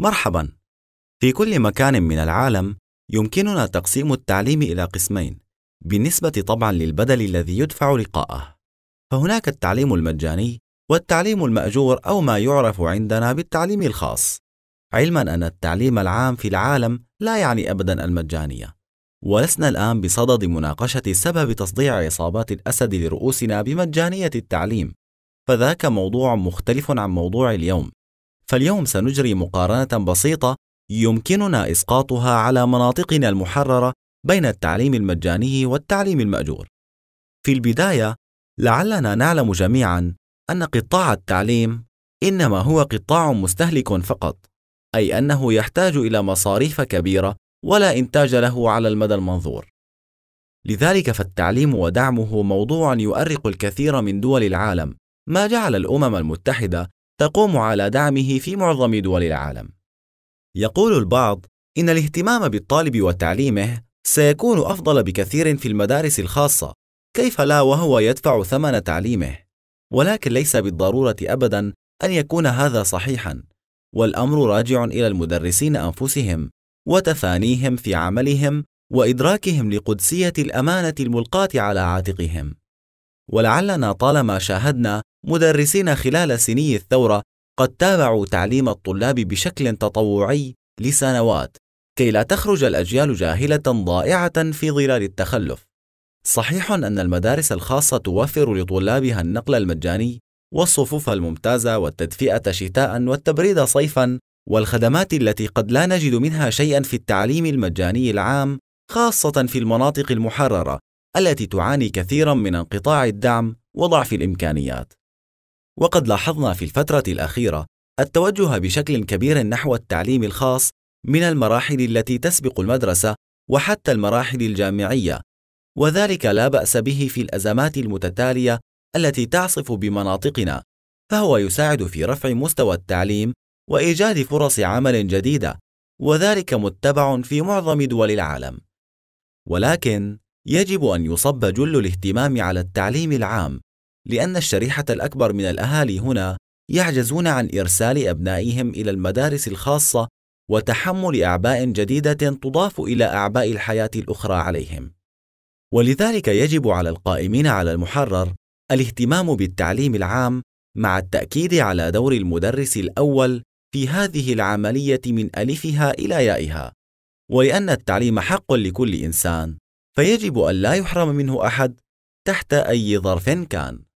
مرحبا في كل مكان من العالم يمكننا تقسيم التعليم الى قسمين بالنسبه طبعا للبدل الذي يدفع لقاءه فهناك التعليم المجاني والتعليم الماجور او ما يعرف عندنا بالتعليم الخاص علما ان التعليم العام في العالم لا يعني ابدا المجانيه ولسنا الان بصدد مناقشه سبب تصديع عصابات الاسد لرؤوسنا بمجانيه التعليم فذاك موضوع مختلف عن موضوع اليوم فاليوم سنجري مقارنة بسيطة يمكننا إسقاطها على مناطقنا المحررة بين التعليم المجاني والتعليم المأجور. في البداية، لعلنا نعلم جميعًا أن قطاع التعليم إنما هو قطاع مستهلك فقط، أي أنه يحتاج إلى مصاريف كبيرة ولا إنتاج له على المدى المنظور. لذلك فالتعليم ودعمه موضوع يؤرق الكثير من دول العالم، ما جعل الأمم المتحدة تقوم على دعمه في معظم دول العالم. يقول البعض إن الاهتمام بالطالب وتعليمه سيكون أفضل بكثير في المدارس الخاصة، كيف لا وهو يدفع ثمن تعليمه؟ ولكن ليس بالضرورة أبدًا أن يكون هذا صحيحًا، والأمر راجع إلى المدرسين أنفسهم وتفانيهم في عملهم وإدراكهم لقدسية الأمانة الملقاة على عاتقهم. ولعلنا طالما شاهدنا مدرسين خلال سني الثورة قد تابعوا تعليم الطلاب بشكل تطوعي لسنوات كي لا تخرج الأجيال جاهلة ضائعة في ظلال التخلف. صحيح أن المدارس الخاصة توفر لطلابها النقل المجاني والصفوف الممتازة والتدفئة شتاءً والتبريد صيفًا والخدمات التي قد لا نجد منها شيئًا في التعليم المجاني العام خاصة في المناطق المحررة التي تعاني كثيرًا من انقطاع الدعم وضعف الإمكانيات. وقد لاحظنا في الفترة الأخيرة التوجه بشكل كبير نحو التعليم الخاص من المراحل التي تسبق المدرسة وحتى المراحل الجامعية، وذلك لا بأس به في الأزمات المتتالية التي تعصف بمناطقنا، فهو يساعد في رفع مستوى التعليم وإيجاد فرص عمل جديدة، وذلك متبع في معظم دول العالم. ولكن يجب أن يصب جل الاهتمام على التعليم العام لأن الشريحة الأكبر من الأهالي هنا يعجزون عن إرسال أبنائهم إلى المدارس الخاصة وتحمل أعباء جديدة تضاف إلى أعباء الحياة الأخرى عليهم. ولذلك يجب على القائمين على المحرر الاهتمام بالتعليم العام مع التأكيد على دور المدرس الأول في هذه العملية من ألفها إلى يائها، ولأن التعليم حق لكل إنسان، فيجب أن لا يحرم منه أحد تحت أي ظرف كان.